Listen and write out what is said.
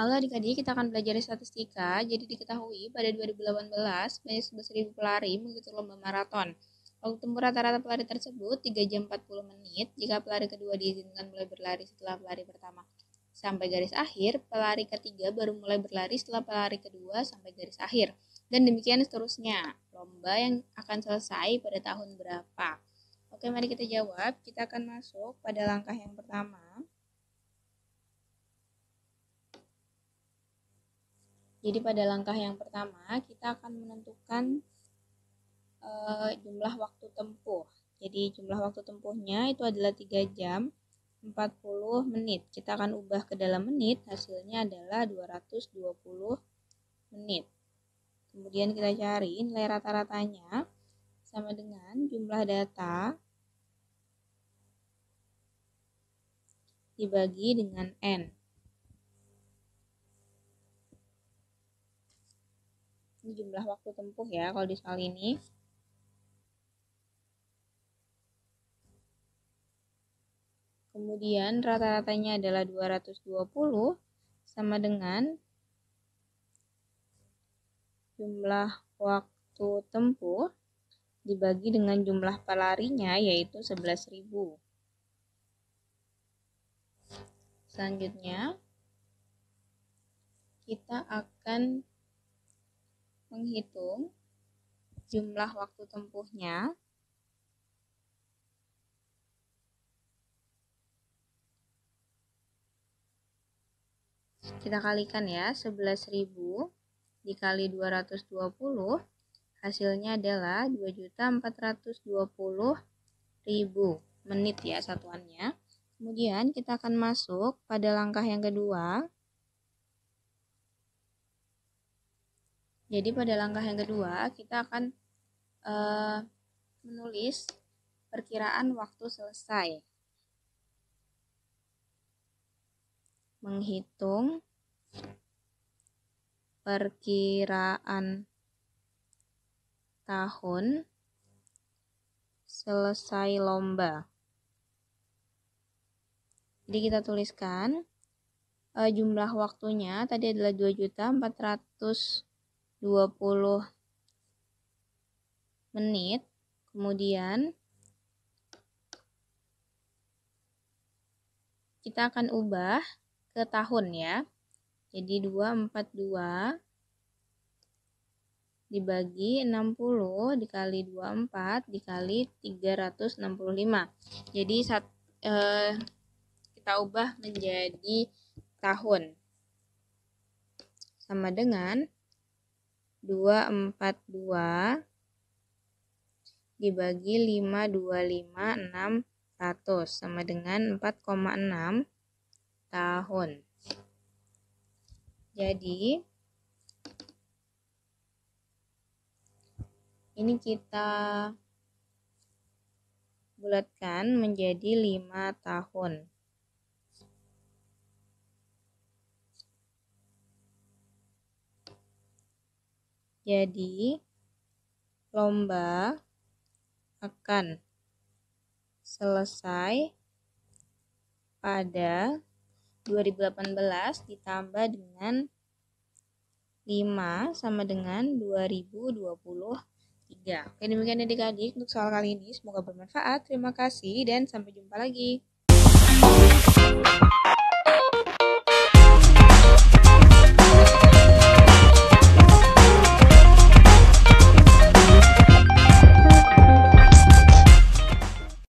Halo adik-adik, kita akan belajar statistika. Jadi diketahui pada 2018, banyak 11.000 pelari mengikuti lomba maraton. Waktu tempuh rata-rata pelari tersebut 3 jam 40 menit jika pelari kedua diizinkan mulai berlari setelah pelari pertama. Sampai garis akhir, pelari ketiga baru mulai berlari setelah pelari kedua sampai garis akhir. Dan demikian seterusnya, lomba yang akan selesai pada tahun berapa. Oke, mari kita jawab. Kita akan masuk pada langkah yang pertama. Jadi pada langkah yang pertama kita akan menentukan e, jumlah waktu tempuh. Jadi jumlah waktu tempuhnya itu adalah 3 jam 40 menit. Kita akan ubah ke dalam menit, hasilnya adalah 220 menit. Kemudian kita cari nilai rata-ratanya sama dengan jumlah data dibagi dengan n. Ini jumlah waktu tempuh ya kalau di soal ini. Kemudian rata-ratanya adalah 220 sama dengan jumlah waktu tempuh dibagi dengan jumlah pelarinya yaitu 11.000. Selanjutnya kita akan menghitung jumlah waktu tempuhnya Kita kalikan ya, 11.000 dikali 220 hasilnya adalah 2.420.000 menit ya satuannya. Kemudian kita akan masuk pada langkah yang kedua, Jadi pada langkah yang kedua kita akan uh, menulis perkiraan waktu selesai. Menghitung perkiraan tahun selesai lomba. Jadi kita tuliskan uh, jumlah waktunya tadi adalah 2.400 20 menit. Kemudian kita akan ubah ke tahun ya. Jadi 242 dibagi 60 dikali 24 dikali 365. Jadi saat, eh, kita ubah menjadi tahun. Sama dengan 242 dibagi 525600 sama dengan 4,6 tahun. Jadi ini kita bulatkan menjadi 5 tahun. Jadi, lomba akan selesai pada 2018 ditambah dengan 5 sama dengan 2023. Oke, demikian adik-adik untuk soal kali ini. Semoga bermanfaat. Terima kasih dan sampai jumpa lagi.